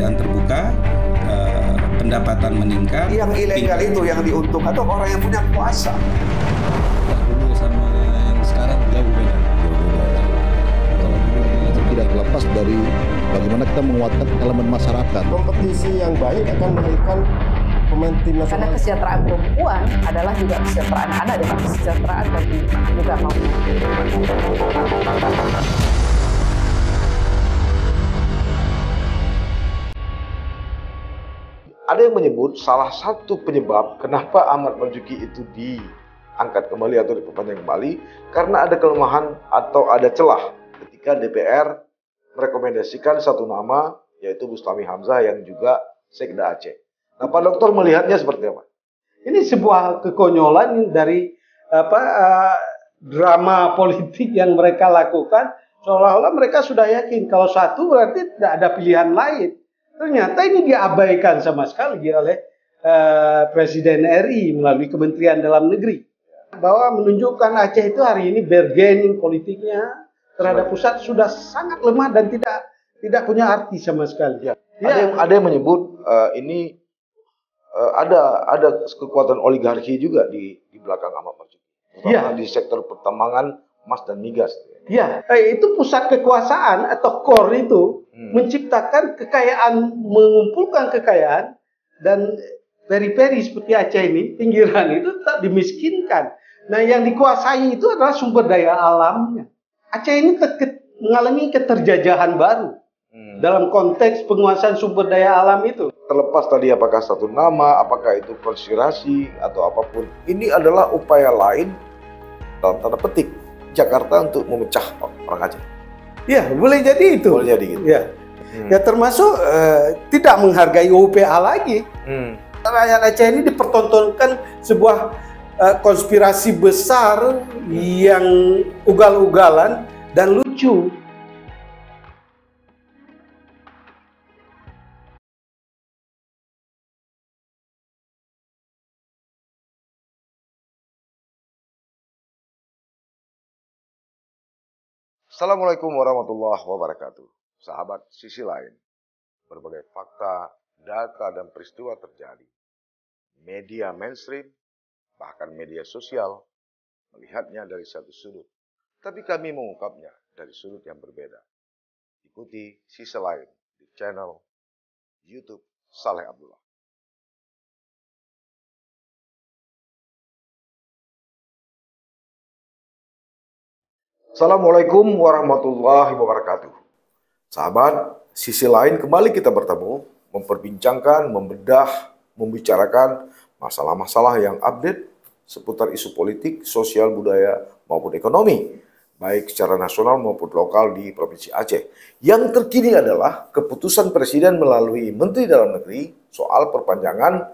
pekerjaan terbuka, eh, pendapatan meningkat. Yang ilegal itu yang diuntungkan atau orang yang punya kuasa. dulu sama yang sekarang jauh beda. Ya. tidak terlepas dari bagaimana kita menguatkan elemen masyarakat. Kompetisi yang baik akan menaikkan pemain nasional. Karena kesejahteraan perempuan adalah juga kesejahteraan anak dan kesejahteraan bagi juga kaum. Ada yang menyebut salah satu penyebab kenapa Ahmad Marzuki itu diangkat kembali atau diperpanjang kembali karena ada kelemahan atau ada celah ketika DPR merekomendasikan satu nama yaitu Bustami Hamzah yang juga Sekda Aceh. Nah, Pak Dokter melihatnya seperti apa? Ini sebuah kekonyolan dari apa uh, drama politik yang mereka lakukan seolah-olah mereka sudah yakin kalau satu berarti tidak ada pilihan lain. Ternyata ini diabaikan sama sekali ya oleh uh, Presiden RI melalui Kementerian Dalam Negeri bahwa menunjukkan Aceh itu hari ini bargaining politiknya terhadap pusat sudah sangat lemah dan tidak tidak punya arti sama sekali. Ya. Ya. Ada yang ada yang menyebut uh, ini uh, ada ada kekuatan oligarki juga di di belakang Ahmad Marzuki. Ya. Di sektor pertambangan, emas dan migas. Iya, eh, itu pusat kekuasaan atau core itu Hmm. menciptakan kekayaan, mengumpulkan kekayaan dan peri-peri seperti Aceh ini, pinggiran itu tak dimiskinkan. Nah, yang dikuasai itu adalah sumber daya alamnya. Aceh ini mengalami keterjajahan baru hmm. dalam konteks penguasaan sumber daya alam itu. Terlepas tadi apakah satu nama, apakah itu konspirasi atau apapun, ini adalah upaya lain dalam tanda petik Jakarta untuk memecah orang Aceh. Ya, boleh jadi itu. Boleh jadi gitu. Ya, hmm. ya termasuk uh, tidak menghargai UPA lagi. Hmm. Rakyat Aceh ini dipertontonkan sebuah uh, konspirasi besar hmm. yang ugal-ugalan dan lucu. Assalamualaikum warahmatullahi wabarakatuh. Sahabat sisi lain, berbagai fakta, data, dan peristiwa terjadi. Media mainstream, bahkan media sosial, melihatnya dari satu sudut. Tapi kami mengungkapnya dari sudut yang berbeda. Ikuti sisi lain di channel YouTube Saleh Abdullah. Assalamualaikum warahmatullahi wabarakatuh. Sahabat, sisi lain kembali kita bertemu, memperbincangkan, membedah, membicarakan masalah-masalah yang update seputar isu politik, sosial, budaya, maupun ekonomi, baik secara nasional maupun lokal di Provinsi Aceh. Yang terkini adalah keputusan Presiden melalui Menteri Dalam Negeri soal perpanjangan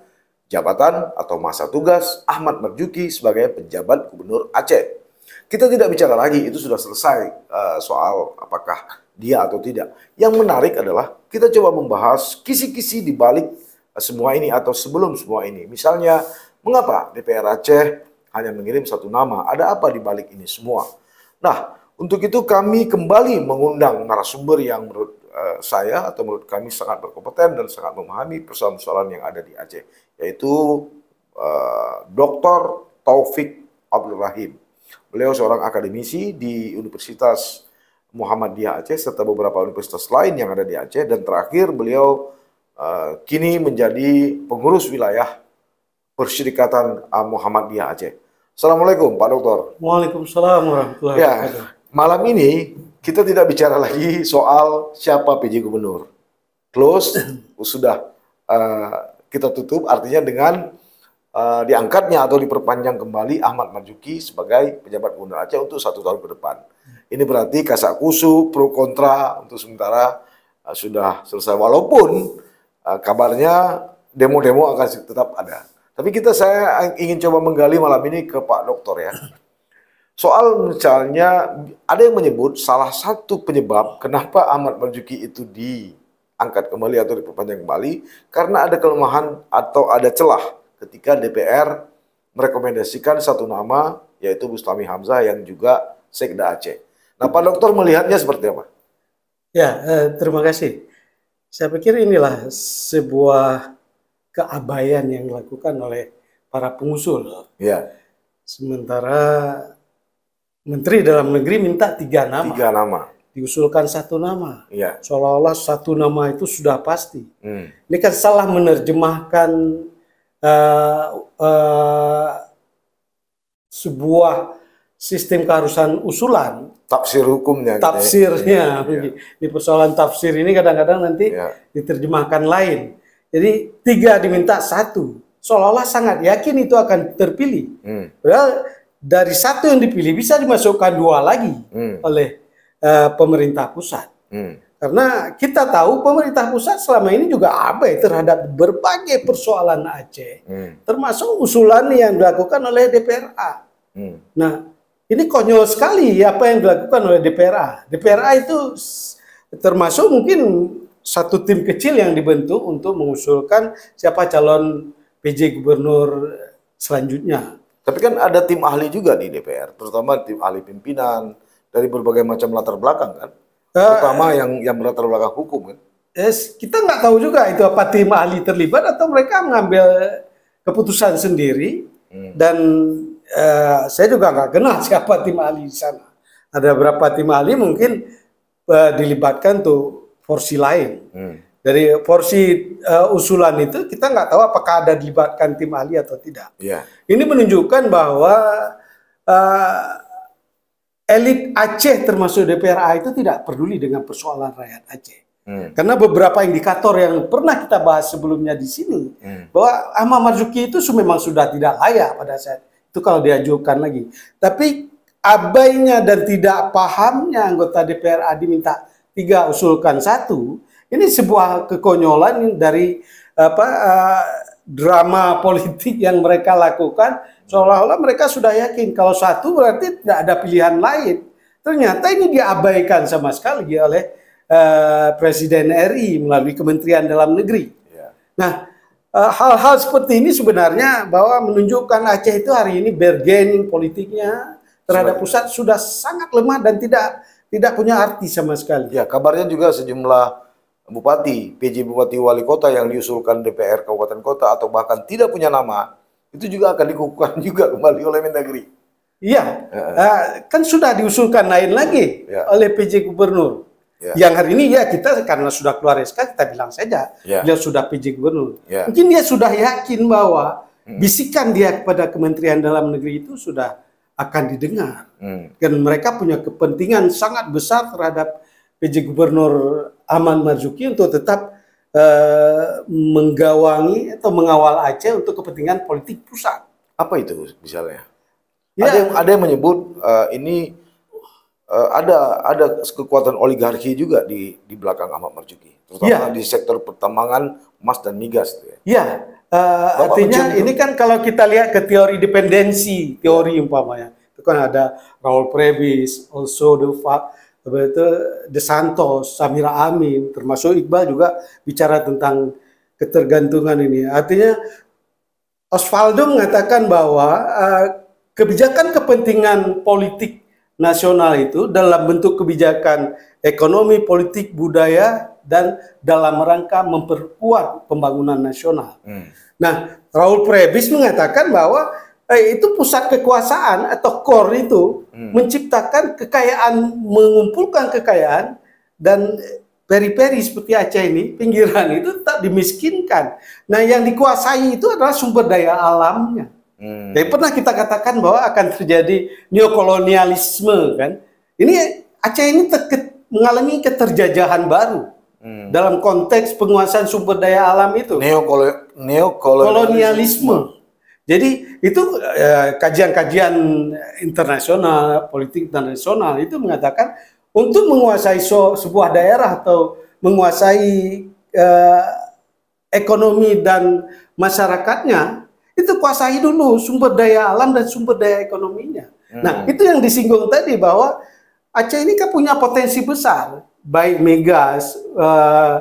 jabatan atau masa tugas Ahmad Marjuki sebagai penjabat Gubernur Aceh. Kita tidak bicara lagi, itu sudah selesai uh, soal apakah dia atau tidak. Yang menarik adalah kita coba membahas kisi-kisi di balik eh, semua ini atau sebelum semua ini. Misalnya, mengapa DPR Aceh hanya mengirim satu nama? Ada apa di balik ini semua? Nah, untuk itu kami kembali mengundang narasumber yang menurut uh, saya atau menurut kami sangat berkompeten dan sangat memahami persoalan-persoalan yang ada di Aceh, yaitu uh, Dr. Taufik Abdul Rahim. Beliau seorang akademisi di Universitas Muhammadiyah Aceh serta beberapa universitas lain yang ada di Aceh dan terakhir beliau uh, kini menjadi pengurus wilayah Persyirikatan Muhammadiyah Aceh. Assalamualaikum Pak Doktor. Waalaikumsalam ya, Malam ini kita tidak bicara lagi soal siapa PJ Gubernur. Close sudah uh, kita tutup artinya dengan Eh, diangkatnya atau diperpanjang kembali Ahmad Marzuki sebagai pejabat gubernur Aceh untuk satu tahun ke depan. Ini berarti kasak kusu pro kontra untuk sementara uh, sudah selesai walaupun uh, kabarnya demo-demo akan tetap ada. Tapi kita saya ingin coba menggali malam ini ke Pak Dokter ya. Soal misalnya ada yang menyebut salah satu penyebab kenapa Ahmad Marzuki itu diangkat kembali atau diperpanjang kembali karena ada kelemahan atau ada celah ketika DPR merekomendasikan satu nama yaitu Bustami Hamzah yang juga Sekda Aceh. Nah, Pak Dokter melihatnya seperti apa? Ya, eh, terima kasih. Saya pikir inilah sebuah keabaian yang dilakukan oleh para pengusul. Ya. Sementara Menteri Dalam Negeri minta tiga nama. Tiga nama. Diusulkan satu nama. Ya. Seolah-olah satu nama itu sudah pasti. Hmm. Ini kan salah menerjemahkan uh, sebuah sistem keharusan usulan tafsir hukumnya gitu ya. tafsirnya ya, di persoalan tafsir ini kadang-kadang nanti ya. diterjemahkan lain jadi tiga diminta satu seolah-olah sangat yakin itu akan terpilih hmm. padahal dari satu yang dipilih bisa dimasukkan dua lagi hmm. oleh uh, pemerintah pusat hmm. Karena kita tahu pemerintah pusat selama ini juga abai terhadap berbagai persoalan Aceh, hmm. termasuk usulan yang dilakukan oleh DPRA. Hmm. Nah, ini konyol sekali apa yang dilakukan oleh DPRA. DPRA itu termasuk mungkin satu tim kecil yang dibentuk untuk mengusulkan siapa calon PJ gubernur selanjutnya. Tapi kan ada tim ahli juga di DPR, terutama tim ahli pimpinan dari berbagai macam latar belakang kan? Eh, terutama yang yang berlatar belakang hukum kan? Yes, kita nggak tahu juga itu apa tim ahli terlibat atau mereka mengambil keputusan sendiri hmm. dan uh, saya juga nggak kenal siapa tim ahli di sana. Ada berapa tim ahli mungkin uh, dilibatkan tuh porsi lain. Hmm. Dari porsi uh, usulan itu kita nggak tahu apakah ada dilibatkan tim ahli atau tidak. Yeah. Ini menunjukkan bahwa uh, elit Aceh termasuk DPRA itu tidak peduli dengan persoalan rakyat Aceh. Hmm. Karena beberapa indikator yang pernah kita bahas sebelumnya di sini hmm. bahwa Ahmad Marzuki itu memang sudah tidak layak pada saat itu kalau diajukan lagi. Tapi abainya dan tidak pahamnya anggota DPRA diminta tiga usulkan satu ini sebuah kekonyolan dari apa uh, drama politik yang mereka lakukan seolah-olah mereka sudah yakin kalau satu berarti tidak ada pilihan lain. Ternyata ini diabaikan sama sekali oleh uh, Presiden RI melalui Kementerian Dalam Negeri. Ya. Nah, eh, hal-hal uh, seperti ini sebenarnya bahwa menunjukkan Aceh itu hari ini bargaining politiknya terhadap pusat sudah sangat lemah dan tidak tidak punya arti sama sekali. Ya, kabarnya juga sejumlah bupati, PJ bupati wali kota yang diusulkan DPR kabupaten kota atau bahkan tidak punya nama, itu juga akan dikukuhkan juga kembali oleh Mendagri. Iya, ya. uh, kan sudah diusulkan lain lagi ya. oleh PJ Gubernur. Ya. Yang hari ini ya kita karena sudah keluar SK kita bilang saja ya. dia sudah PJ Gubernur. Ya. Mungkin dia sudah yakin bahwa hmm. bisikan dia kepada Kementerian Dalam Negeri itu sudah akan didengar. hmm. Dan mereka punya kepentingan sangat besar terhadap PJ Gubernur Aman Marzuki untuk tetap uh, menggawangi atau mengawal Aceh untuk kepentingan politik pusat. Apa itu misalnya? Ya. Ada yang ada yang menyebut uh, ini uh, ada ada kekuatan oligarki juga di di belakang Ahmad Marzuki, terutama ya. di sektor pertambangan emas dan migas. Iya. Ya. Uh, artinya mencuri. ini kan kalau kita lihat ke teori dependensi, teori umpamanya itu kan ada Raul Previs, also the fact itu De Santos, Samira Amin, termasuk Iqbal juga bicara tentang ketergantungan ini. Artinya Osvaldo mengatakan bahwa uh, kebijakan kepentingan politik nasional itu dalam bentuk kebijakan ekonomi, politik, budaya dan dalam rangka memperkuat pembangunan nasional. Hmm. Nah, Raul Prebis mengatakan bahwa eh, itu pusat kekuasaan atau core itu hmm. menciptakan kekayaan, mengumpulkan kekayaan dan peri-peri seperti Aceh ini, pinggiran itu tak dimiskinkan. Nah, yang dikuasai itu adalah sumber daya alamnya. Hmm. Jadi pernah kita katakan bahwa akan terjadi neokolonialisme kan. Ini Aceh ini mengalami keterjajahan baru hmm. dalam konteks penguasaan sumber daya alam itu. Neokolonialisme. Neokolonialisme. Jadi itu eh, kajian-kajian eh, internasional, politik internasional itu mengatakan untuk menguasai so, sebuah daerah atau menguasai eh, ekonomi dan masyarakatnya itu kuasai dulu sumber daya alam dan sumber daya ekonominya. Hmm. Nah itu yang disinggung tadi bahwa Aceh ini kan punya potensi besar, baik migas, eh,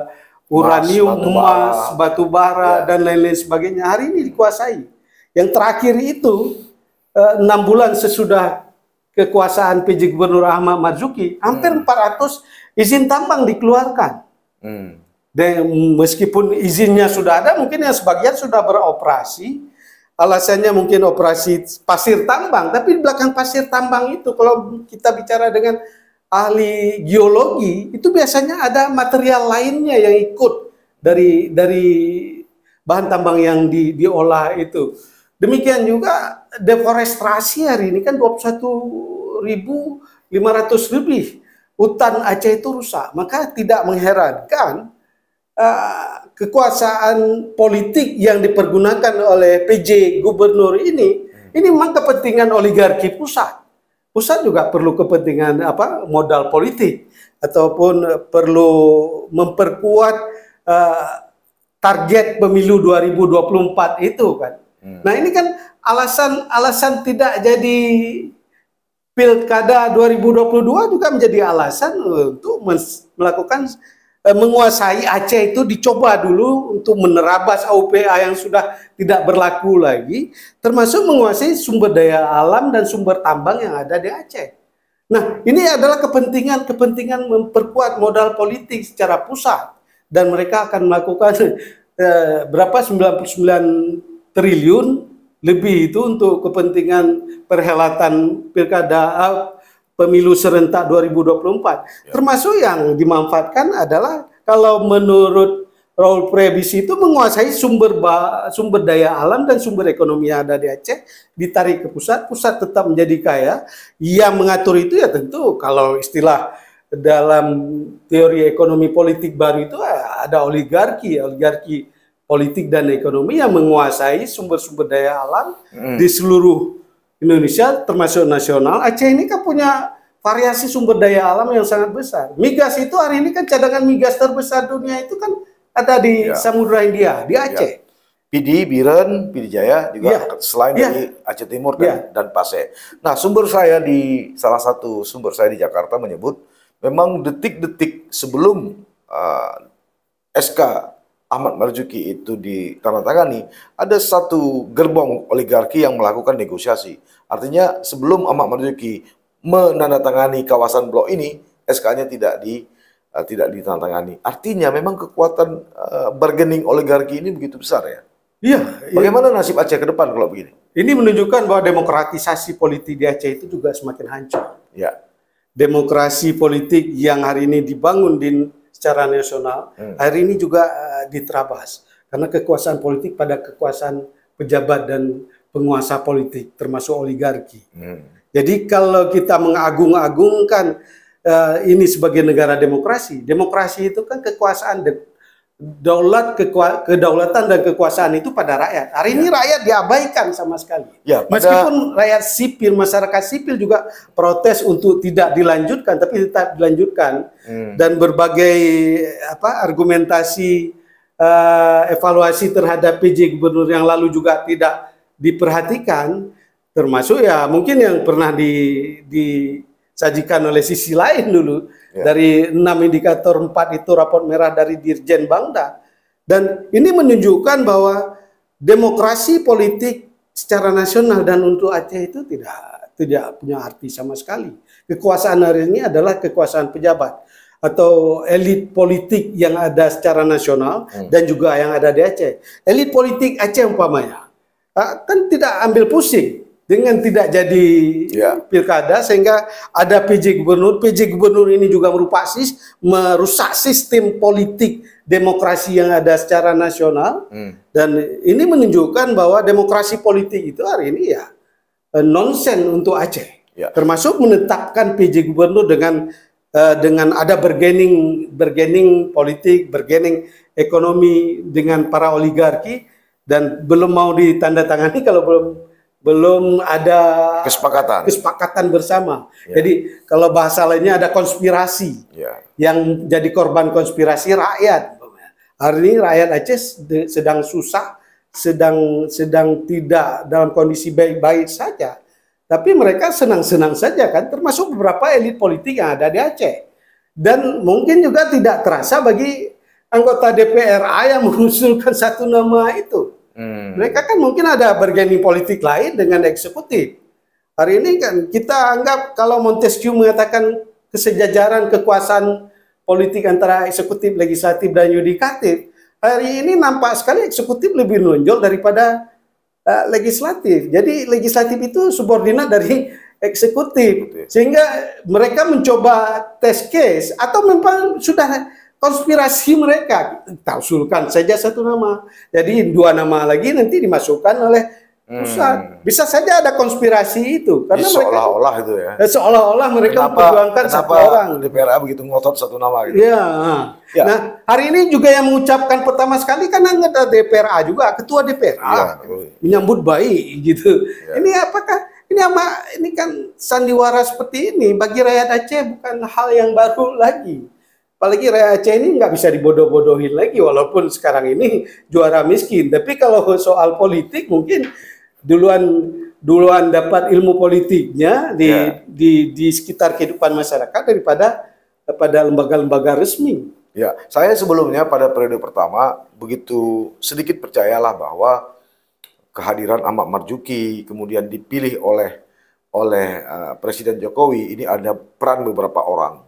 uranium, emas, batu batu bara ya. dan lain-lain sebagainya hari ini dikuasai yang terakhir itu eh, enam bulan sesudah kekuasaan PJ Gubernur Ahmad Marzuki, hampir hmm. 400 izin tambang dikeluarkan. Hmm. Dan meskipun izinnya sudah ada, mungkin yang sebagian sudah beroperasi. Alasannya mungkin operasi pasir tambang, tapi di belakang pasir tambang itu kalau kita bicara dengan ahli geologi, itu biasanya ada material lainnya yang ikut dari dari bahan tambang yang di, diolah itu. Demikian juga deforestasi hari ini kan 21.500 lebih hutan Aceh itu rusak. Maka tidak mengherankan uh, kekuasaan politik yang dipergunakan oleh PJ Gubernur ini ini memang kepentingan oligarki pusat. Pusat juga perlu kepentingan apa modal politik ataupun perlu memperkuat uh, target pemilu 2024 itu kan. Hmm. Nah ini kan alasan alasan tidak jadi pilkada 2022 juga menjadi alasan untuk melakukan eh, menguasai Aceh itu dicoba dulu untuk menerabas AUPA yang sudah tidak berlaku lagi, termasuk menguasai sumber daya alam dan sumber tambang yang ada di Aceh. Nah, ini adalah kepentingan-kepentingan memperkuat modal politik secara pusat dan mereka akan melakukan eh, berapa 99 triliun lebih itu untuk kepentingan perhelatan pilkada eh, pemilu serentak 2024. Ya. Termasuk yang dimanfaatkan adalah kalau menurut Raul Prebis itu menguasai sumber sumber daya alam dan sumber ekonomi yang ada di Aceh ditarik ke pusat, pusat tetap menjadi kaya. Yang mengatur itu ya tentu kalau istilah dalam teori ekonomi politik baru itu eh, ada oligarki, oligarki politik dan ekonomi yang menguasai sumber-sumber daya alam hmm. di seluruh Indonesia termasuk nasional. Aceh ini kan punya variasi sumber daya alam yang sangat besar. Migas itu hari ini kan cadangan migas terbesar dunia itu kan ada di ya. Samudra India, di ya. Aceh. Ya. Pidi, Biren, Pidijaya juga ya. selain ya. dari Aceh Timur dan, ya. dan Pasir. Nah, sumber saya di salah satu sumber saya di Jakarta menyebut memang detik-detik sebelum uh, eh, SK Ahmad Marzuki itu ditandatangani, ada satu gerbong oligarki yang melakukan negosiasi. Artinya sebelum Ahmad Marzuki menandatangani kawasan blok ini, SK-nya tidak di eh, tidak ditandatangani. Artinya memang kekuatan uh, bargaining oligarki ini begitu besar ya. Iya. iya. Bagaimana iya. nasib Aceh ke depan kalau begini? Ini menunjukkan bahwa demokratisasi politik di Aceh itu juga semakin hancur. Ya. Demokrasi politik yang hari ini dibangun di secara nasional hmm. hari ini juga uh, diterabas karena kekuasaan politik pada kekuasaan pejabat dan penguasa politik termasuk oligarki. Hmm. Jadi kalau kita mengagung-agungkan uh, ini sebagai negara demokrasi, demokrasi itu kan kekuasaan de daulat kedaulatan dan kekuasaan itu pada rakyat. Hari ya. ini rakyat diabaikan sama sekali. Ya, pada... Meskipun rakyat sipil, masyarakat sipil juga protes untuk tidak dilanjutkan, tapi tetap dilanjutkan hmm. dan berbagai apa argumentasi uh, evaluasi terhadap PJ Gubernur yang lalu juga tidak diperhatikan, termasuk ya mungkin yang pernah di, disajikan oleh sisi lain dulu Ya. Dari enam indikator empat itu rapor merah dari Dirjen Bangda. Dan ini menunjukkan bahwa demokrasi politik secara nasional dan untuk Aceh itu tidak tidak punya arti sama sekali. Kekuasaan hari ini adalah kekuasaan pejabat atau elit politik yang ada secara nasional hmm. dan juga yang ada di Aceh. Elit politik Aceh umpamanya ah, kan tidak ambil pusing dengan tidak jadi ya. pilkada sehingga ada PJ gubernur PJ gubernur ini juga merupakan merusak sistem politik demokrasi yang ada secara nasional hmm. dan ini menunjukkan bahwa demokrasi politik itu hari ini ya eh, nonsen untuk Aceh ya. termasuk menetapkan PJ gubernur dengan eh, dengan ada bergening bergening politik bergening ekonomi dengan para oligarki dan belum mau ditandatangani kalau belum belum ada kesepakatan kesepakatan bersama. Ya. Jadi kalau bahasa lainnya ada konspirasi ya. yang jadi korban konspirasi rakyat. Hari ini rakyat Aceh sedang susah, sedang sedang tidak dalam kondisi baik-baik saja. Tapi mereka senang-senang saja kan, termasuk beberapa elit politik yang ada di Aceh. Dan mungkin juga tidak terasa bagi anggota DPR yang mengusulkan satu nama itu Hmm. Mereka kan mungkin ada bargaining politik lain dengan eksekutif. Hari ini kan kita anggap kalau Montesquieu mengatakan kesejajaran kekuasaan politik antara eksekutif, legislatif, dan yudikatif, hari ini nampak sekali eksekutif lebih menonjol daripada uh, legislatif. Jadi legislatif itu subordinat dari eksekutif. Sehingga mereka mencoba test case atau memang sudah konspirasi mereka. Kita usulkan saja satu nama. Jadi dua nama lagi nanti dimasukkan oleh hmm. pusat. Hmm. Bisa saja ada konspirasi itu karena seolah-olah itu ya. Eh, seolah-olah mereka kenapa, memperjuangkan kenapa satu orang. DPR begitu ngotot satu nama gitu. Ya. ya. Nah, hari ini juga yang mengucapkan pertama sekali kan anggota DPRA juga, ketua DPRA ya. menyambut baik gitu. Ya. Ini apakah ini ama ini kan sandiwara seperti ini bagi rakyat Aceh bukan hal yang baru lagi. Apalagi Rea Aceh ini nggak bisa dibodoh-bodohin lagi walaupun sekarang ini juara miskin. Tapi kalau soal politik mungkin duluan duluan dapat ilmu politiknya di yeah. di, di sekitar kehidupan masyarakat daripada pada lembaga-lembaga resmi. Ya, saya sebelumnya pada periode pertama begitu sedikit percayalah bahwa kehadiran Ahmad Marjuki kemudian dipilih oleh oleh uh, Presiden Jokowi ini ada peran beberapa orang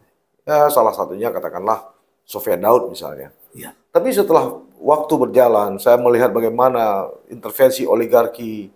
Ya, salah satunya katakanlah Soviet Daud misalnya. Ya. Tapi setelah waktu berjalan, saya melihat bagaimana intervensi oligarki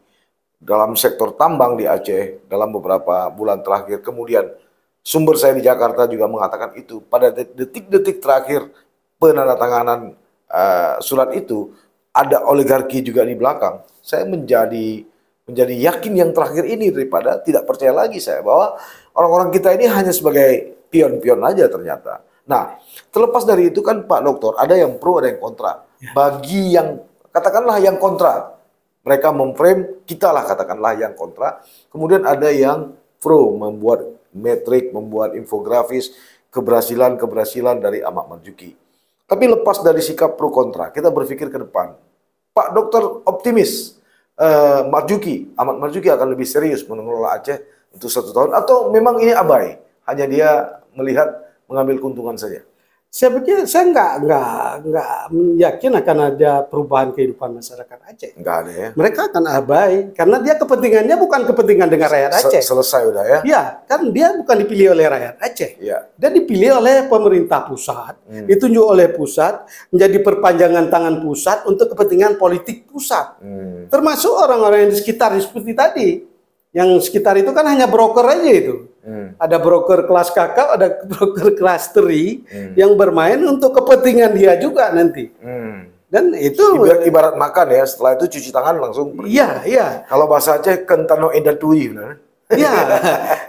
dalam sektor tambang di Aceh dalam beberapa bulan terakhir. Kemudian sumber saya di Jakarta juga mengatakan itu. Pada detik-detik terakhir penandatanganan uh, surat itu, ada oligarki juga di belakang. Saya menjadi menjadi yakin yang terakhir ini daripada tidak percaya lagi saya bahwa orang-orang kita ini hanya sebagai pion-pion aja ternyata. Nah, terlepas dari itu kan Pak Dokter, ada yang pro, ada yang kontra. Ya. Bagi yang, katakanlah yang kontra, mereka memframe, kita lah katakanlah yang kontra. Kemudian ada yang pro, membuat metrik, membuat infografis, keberhasilan-keberhasilan dari Ahmad Marjuki. Tapi lepas dari sikap pro kontra, kita berpikir ke depan. Pak Dokter optimis, eh, Marjuki, Ahmad Marjuki akan lebih serius mengelola Aceh untuk satu tahun, atau memang ini abai? hanya dia melihat mengambil keuntungan saja. Saya pikir saya nggak nggak nggak yakin akan ada perubahan kehidupan masyarakat Aceh. Nggak ada ya. Mereka akan abai karena dia kepentingannya bukan kepentingan dengan rakyat Aceh. Selesai udah ya. Iya, kan dia bukan dipilih oleh rakyat Aceh. Iya. Dia dipilih oleh pemerintah pusat, hmm. ditunjuk oleh pusat, menjadi perpanjangan tangan pusat untuk kepentingan politik pusat. Hmm. Termasuk orang-orang yang di sekitar seperti tadi. Yang sekitar itu kan hanya broker aja itu ada broker kelas kakak, ada broker kelas teri hmm. yang bermain untuk kepentingan dia juga nanti. Hmm. Dan itu ibarat, ibarat makan ya, setelah itu cuci tangan langsung. Iya, iya. Kalau bahasa Aceh kentano edatui. Iya.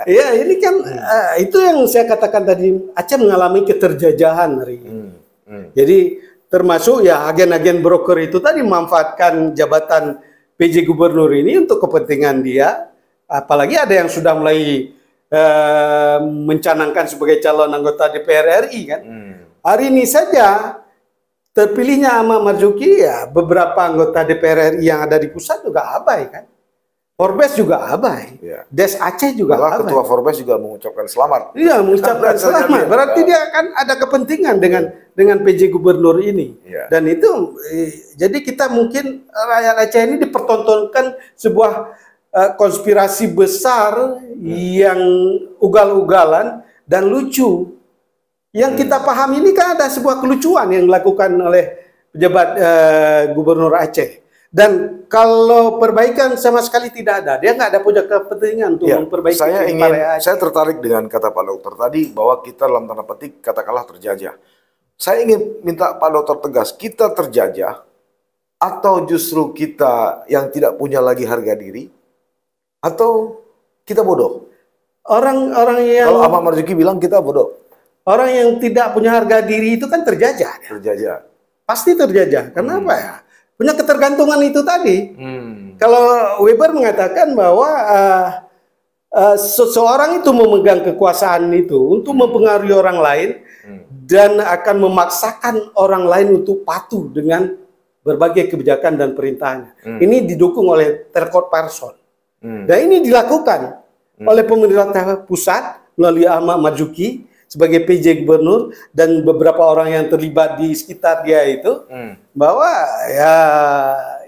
Iya, ini kan uh, itu yang saya katakan tadi Aceh mengalami keterjajahan hari ini. Hmm. Hmm. Jadi termasuk ya agen-agen broker itu tadi memanfaatkan jabatan PJ gubernur ini untuk kepentingan dia, apalagi ada yang sudah mulai Eh, mencanangkan sebagai calon anggota DPR RI kan. Hmm. Hari ini saja terpilihnya Ahmad Marzuki ya beberapa anggota DPR RI yang ada di pusat juga abai kan. Forbes juga abai. Ya. Des Aceh juga Malah abai. Ketua Forbes juga mengucapkan selamat. Iya, mengucapkan selamat. Berarti dia akan ada kepentingan dengan dengan PJ Gubernur ini. Ya. Dan itu eh, jadi kita mungkin rakyat Aceh ini dipertontonkan sebuah Eh, konspirasi besar yang ugal-ugalan dan lucu. Yang hmm. kita paham ini kan ada sebuah kelucuan yang dilakukan oleh pejabat uh, Gubernur Aceh. Dan kalau perbaikan sama sekali tidak ada, dia nggak ada punya kepentingan untuk ya, memperbaiki. Saya ingin, saya tertarik dengan kata Pak Dokter tadi bahwa kita dalam tanda petik katakanlah terjajah. Saya ingin minta Pak Dokter tegas, kita terjajah atau justru kita yang tidak punya lagi harga diri atau kita bodoh? Orang-orang yang kalau Ahmad Marzuki bilang kita bodoh. Orang yang tidak punya harga diri itu kan terjajah. Ya? Terjajah. Pasti terjajah. Kenapa hmm. ya? Punya ketergantungan itu tadi. Hmm. Kalau Weber mengatakan bahwa uh, uh, seseorang itu memegang kekuasaan itu untuk hmm. mempengaruhi orang lain hmm. dan akan memaksakan orang lain untuk patuh dengan berbagai kebijakan dan perintahnya. Hmm. Ini didukung oleh Terkot Parson. Hmm. Nah ini dilakukan hmm. oleh pemerintah pusat melalui Ahmad Majuki sebagai PJ Gubernur dan beberapa orang yang terlibat di sekitar dia itu hmm. bahwa ya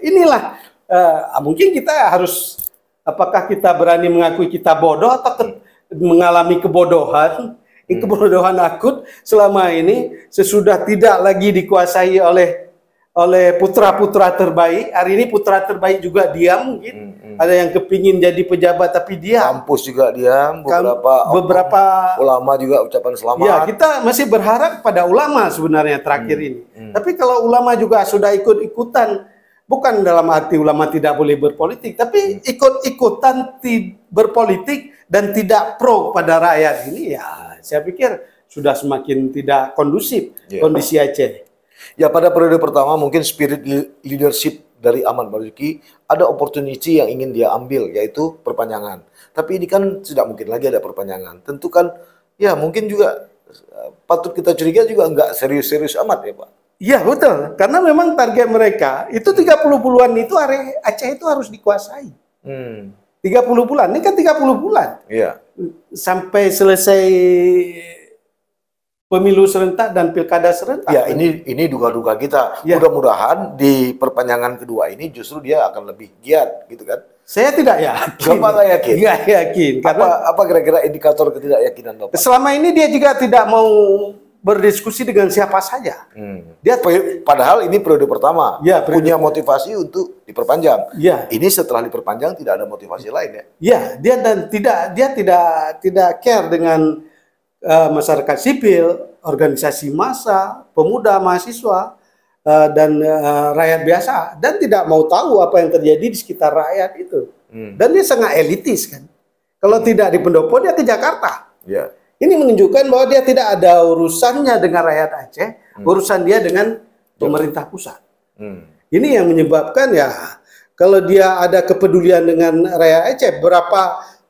inilah uh, mungkin kita harus apakah kita berani mengakui kita bodoh atau ke, mengalami kebodohan hmm. kebodohan akut selama ini sesudah tidak lagi dikuasai oleh oleh putra-putra terbaik. Hari ini putra terbaik juga diam mungkin. Hmm, hmm. Ada yang kepingin jadi pejabat tapi diam. Kampus juga diam. Beberapa beberapa ulama juga ucapan selamat. Ya, kita masih berharap pada ulama sebenarnya terakhir hmm, ini. Hmm. Tapi kalau ulama juga sudah ikut-ikutan bukan dalam arti ulama tidak boleh berpolitik, tapi hmm. ikut-ikutan berpolitik dan tidak pro pada rakyat ini ya saya pikir sudah semakin tidak kondusif yeah. kondisi Aceh. Ya pada periode pertama mungkin spirit leadership dari Ahmad Marzuki ada opportunity yang ingin dia ambil yaitu perpanjangan. Tapi ini kan tidak mungkin lagi ada perpanjangan. Tentu kan ya mungkin juga eh, patut kita curiga juga enggak serius-serius amat ya Pak. Iya betul, karena memang target mereka itu 30 hmm. bulan itu area Aceh itu harus dikuasai. Hmm. 30 bulan, ini kan 30 bulan. Iya. Sampai selesai pemilu serentak dan pilkada serentak. Ya, ini ini duga-duga kita. Ya. Mudah-mudahan di perpanjangan kedua ini justru dia akan lebih giat, gitu kan? Saya tidak yakin. Bapak nggak yakin? Nggak yakin. Karena apa, apa kira-kira indikator ketidakyakinan Bapak? Selama ini dia juga tidak mau berdiskusi dengan siapa saja. Hmm. Dia padahal ini periode pertama ya, periode punya motivasi motivasi untuk diperpanjang. Ya. Ini setelah diperpanjang tidak ada motivasi lain ya. Iya dia dan tidak dia tidak tidak care dengan Eh, masyarakat sipil, organisasi massa, pemuda, mahasiswa, eh, dan eh, rakyat biasa, dan tidak mau tahu apa yang terjadi di sekitar rakyat itu. Hmm. Dan dia sangat elitis kan. Kalau hmm. tidak di pendopo dia ke Jakarta. Yeah. Ini menunjukkan bahwa dia tidak ada urusannya dengan rakyat Aceh, hmm. urusan dia dengan pemerintah pusat. Hmm. Ini yang menyebabkan ya kalau dia ada kepedulian dengan rakyat Aceh, berapa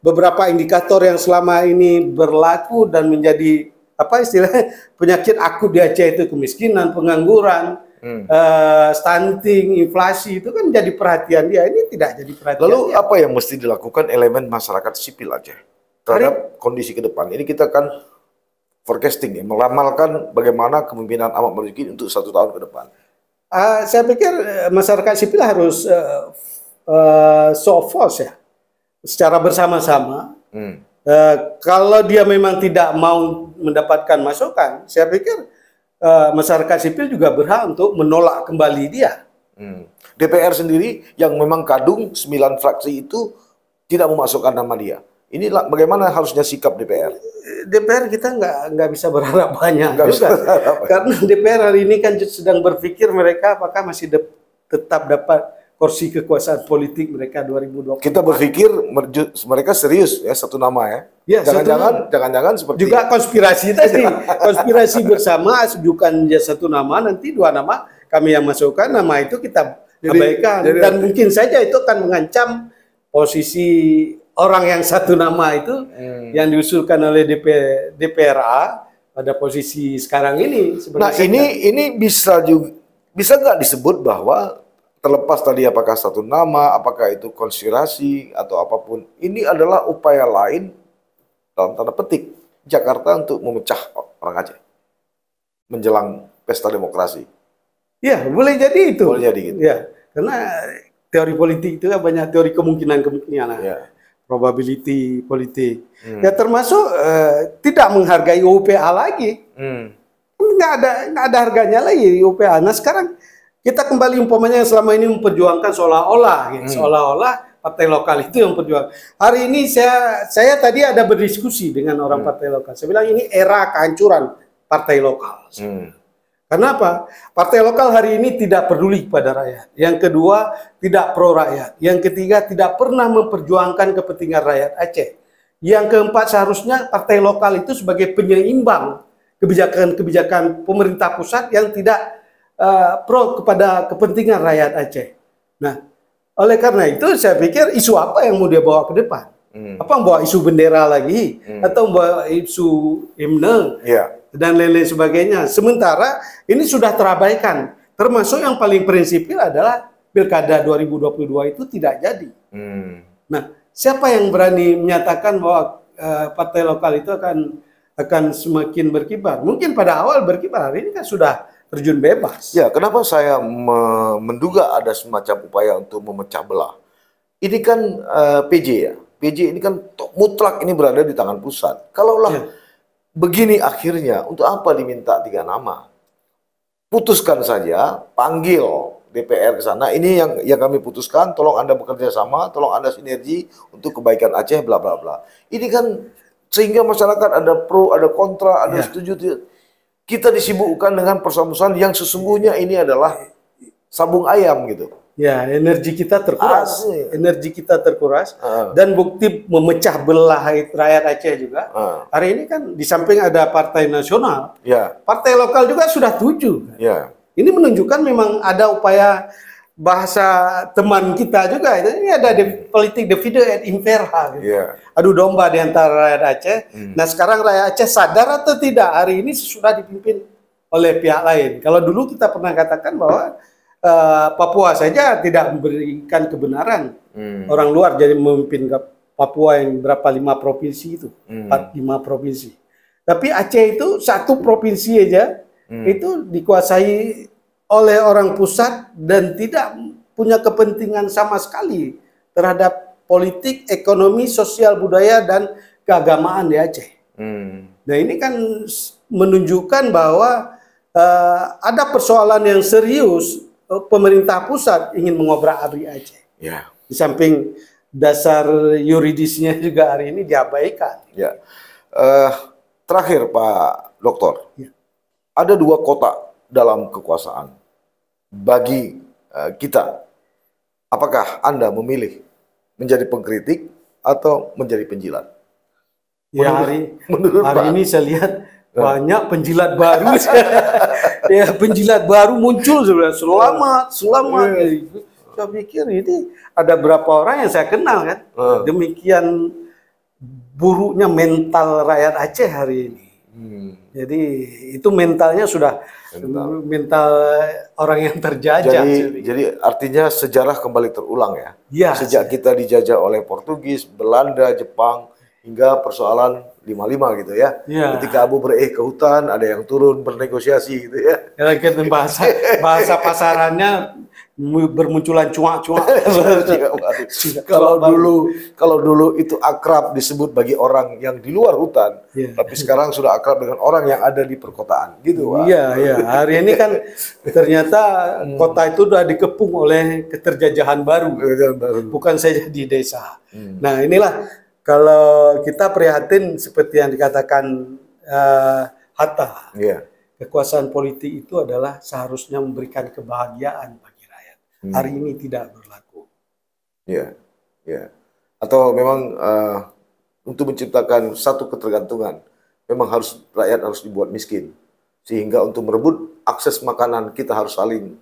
beberapa indikator yang selama ini berlaku dan menjadi apa istilahnya penyakit akut di Aceh itu kemiskinan, pengangguran, hmm. uh, stunting, inflasi itu kan jadi perhatian dia. Ini tidak jadi perhatian. Lalu dia. apa yang mesti dilakukan elemen masyarakat sipil Aceh terhadap Hari... kondisi ke depan? Ini kita kan forecasting ya, melamalkan bagaimana kepemimpinan Ahmad Marzuki untuk satu tahun ke depan. Uh, saya pikir eh, masyarakat sipil harus uh, eh, uh, soft force ya secara bersama-sama. Hmm. Uh, kalau dia memang tidak mau mendapatkan masukan, saya pikir uh, masyarakat sipil juga berhak untuk menolak kembali dia. Hmm. DPR sendiri yang memang kadung 9 fraksi itu tidak memasukkan nama dia. Ini bagaimana harusnya sikap DPR? DPR kita nggak nggak bisa berharap banyak bisa berharap. karena DPR hari ini kan sedang berpikir mereka apakah masih tetap dapat kursi kekuasaan politik mereka 2020. Kita berpikir mereka serius ya satu nama ya. Ya, jangan-jangan jangan-jangan seperti juga konspirasi tadi. konspirasi bersama ajukan satu nama nanti dua nama kami yang masukkan nama itu kita jadi, jadi, dan mungkin saja itu akan mengancam posisi orang yang satu nama itu hmm. yang diusulkan oleh DP, DPRA pada posisi sekarang ini. Nah, ini ini bisa juga bisa nggak disebut bahwa terlepas tadi apakah satu nama, apakah itu konspirasi atau apapun, ini adalah upaya lain dalam tanda petik Jakarta untuk memecah orang Aceh menjelang pesta demokrasi. Ya, boleh jadi itu. Boleh jadi gitu. Ya, karena teori politik itu kan banyak teori kemungkinan-kemungkinan. Ya. Probability politik. Hmm. Ya termasuk uh, tidak menghargai UPA lagi. Hmm. Nggak ada nggak ada harganya lagi UPA. Nah sekarang kita kembali umpamanya yang selama ini memperjuangkan seolah-olah, gitu. hmm. seolah-olah partai lokal itu yang perjuang. Hari ini saya saya tadi ada berdiskusi dengan orang hmm. partai lokal. Saya bilang ini era kehancuran partai lokal. Hmm. Kenapa? Partai lokal hari ini tidak peduli pada rakyat. Yang kedua, tidak pro rakyat. Yang ketiga, tidak pernah memperjuangkan kepentingan rakyat Aceh. Yang keempat, seharusnya partai lokal itu sebagai penyeimbang kebijakan-kebijakan pemerintah pusat yang tidak Eh, pro kepada kepentingan rakyat Aceh. Nah, oleh karena itu saya pikir isu apa yang mau dia bawa ke depan? Hmm. Apa bawa isu bendera lagi hmm. atau bawa isu himne yeah. dan lain-lain sebagainya. Sementara ini sudah terabaikan. Termasuk yang paling prinsipil adalah pilkada 2022 itu tidak jadi. Hmm. Nah, siapa yang berani menyatakan bahwa uh, partai lokal itu akan akan semakin berkibar? Mungkin pada awal berkibar. Hari ini kan sudah terjun bebas. Ya, kenapa saya me menduga ada semacam upaya untuk memecah belah? Ini kan uh, eh, PJ ya. PJ ini kan mutlak ini berada di tangan pusat. Kalaulah ya. begini akhirnya, untuk apa diminta tiga nama? Putuskan saja, panggil DPR ke sana. Ini yang yang kami putuskan. Tolong anda bekerja sama, tolong anda sinergi untuk kebaikan Aceh, bla bla bla. Ini kan sehingga masyarakat ada pro, ada kontra, ada ya. setuju kita disibukkan dengan persoalan yang sesungguhnya ini adalah sabung ayam gitu. Ya, energi kita terkuras. Ah, iya. Energi kita terkuras ah. dan bukti memecah belah rakyat Aceh juga. Ah. Hari ini kan di samping ada partai nasional, ya. partai lokal juga sudah tujuh. Ya. Ini menunjukkan memang ada upaya bahasa teman kita juga ini ada di politik divide feeder and inverha gitu. yeah. adu domba di antara rakyat Aceh mm. nah sekarang rakyat Aceh sadar atau tidak hari ini sudah dipimpin oleh pihak lain kalau dulu kita pernah katakan bahwa uh, Papua saja tidak memberikan kebenaran mm. orang luar jadi memimpin Papua yang berapa lima provinsi itu hmm. empat lima provinsi tapi Aceh itu satu provinsi aja mm. itu dikuasai oleh orang pusat dan tidak punya kepentingan sama sekali terhadap politik, ekonomi, sosial, budaya dan keagamaan di Aceh. Hmm. Nah ini kan menunjukkan bahwa uh, ada persoalan yang serius eh, pemerintah pusat ingin mengobrak abri Aceh. Ya. Di samping dasar yuridisnya juga hari ini diabaikan. Ya. Uh, terakhir Pak Dokter, ya. ada dua kota dalam kekuasaan bagi e, kita. Apakah Anda memilih menjadi pengkritik atau menjadi penjilat? Ya, hari menurut hari ini saya lihat ya. banyak penjilat baru. ya, penjilat baru muncul sebenarnya. Selamat, selamat. Ya. Saya pikir ini ada berapa orang yang saya kenal kan. Ya. Demikian buruknya mental rakyat Aceh hari ini. Hmm. Jadi itu mentalnya sudah mental, mental orang yang terjajah. Jadi, jadi, artinya sejarah kembali terulang ya. ya Sejak saya. kita dijajah oleh Portugis, Belanda, Jepang hingga persoalan 55 gitu ya. ya. Ketika Abu berih eh, ke hutan, ada yang turun bernegosiasi gitu ya. ya gitu, bahasa bahasa pasarannya bermunculan cuak-cuak. kalau dulu kalau dulu itu akrab disebut bagi orang yang di luar hutan, ya. tapi sekarang sudah akrab dengan orang yang ada di perkotaan gitu. Iya, iya. Hari ini kan ternyata hmm. kota itu sudah dikepung oleh keterjajahan baru. Bukan saja di desa. Hmm. Nah, inilah kalau kita prihatin seperti yang dikatakan uh, Hatta, yeah. kekuasaan politik itu adalah seharusnya memberikan kebahagiaan bagi rakyat. Hmm. Hari ini tidak berlaku. Ya, ya. Atau memang uh, untuk menciptakan satu ketergantungan, memang harus rakyat harus dibuat miskin, sehingga untuk merebut akses makanan kita harus saling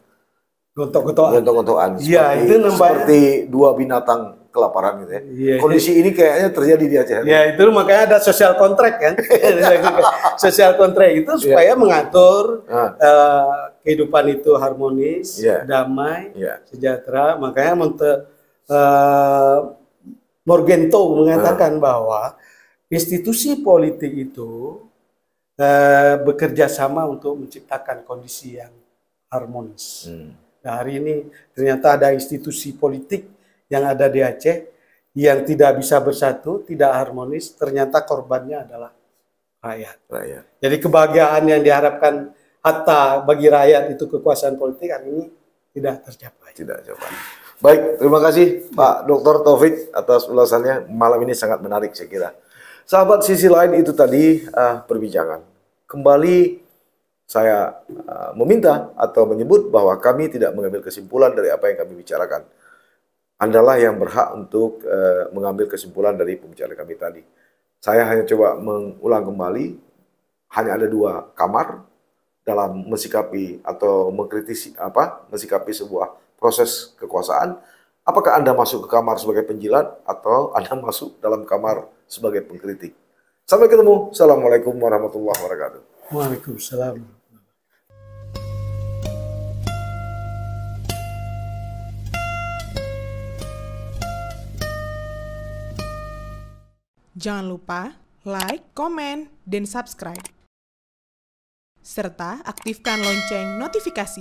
gontok-gontokan. Gontok-gontokan. Iya, itu nampaknya. Seperti dua binatang kelaparan gitu ya. Yeah, iya. Kondisi ini kayaknya terjadi di Aceh. Ya yeah, itu makanya ada sosial kontrak kan. sosial kontrak itu iya. supaya yeah. mengatur yeah. uh, eh, kehidupan itu harmonis, yeah. damai, yeah. sejahtera. Makanya Monte uh, Morgento mengatakan yeah. bahwa institusi politik itu uh, bekerja sama untuk menciptakan kondisi yang harmonis. Hmm. Nah, hari ini ternyata ada institusi politik yang ada di Aceh yang tidak bisa bersatu, tidak harmonis, ternyata korbannya adalah rakyat. rakyat. Jadi kebahagiaan yang diharapkan hatta bagi rakyat itu kekuasaan politik hari ini tidak tercapai. Tidak tercapai. Baik, terima kasih Pak Dr. Taufik atas ulasannya. Malam ini sangat menarik saya kira. Sahabat sisi lain itu tadi uh, perbincangan. Kembali saya uh, meminta atau menyebut bahwa kami tidak mengambil kesimpulan dari apa yang kami bicarakan Andalah yang berhak untuk e, mengambil kesimpulan dari pembicaraan kami tadi. Saya hanya coba mengulang kembali, hanya ada dua kamar dalam mensikapi atau mengkritisi apa mensikapi sebuah proses kekuasaan. Apakah Anda masuk ke kamar sebagai penjilat atau Anda masuk dalam kamar sebagai pengkritik? Sampai ketemu. Assalamualaikum warahmatullahi wabarakatuh. Waalaikumsalam. Jangan lupa like, komen, dan subscribe. Serta aktifkan lonceng notifikasi.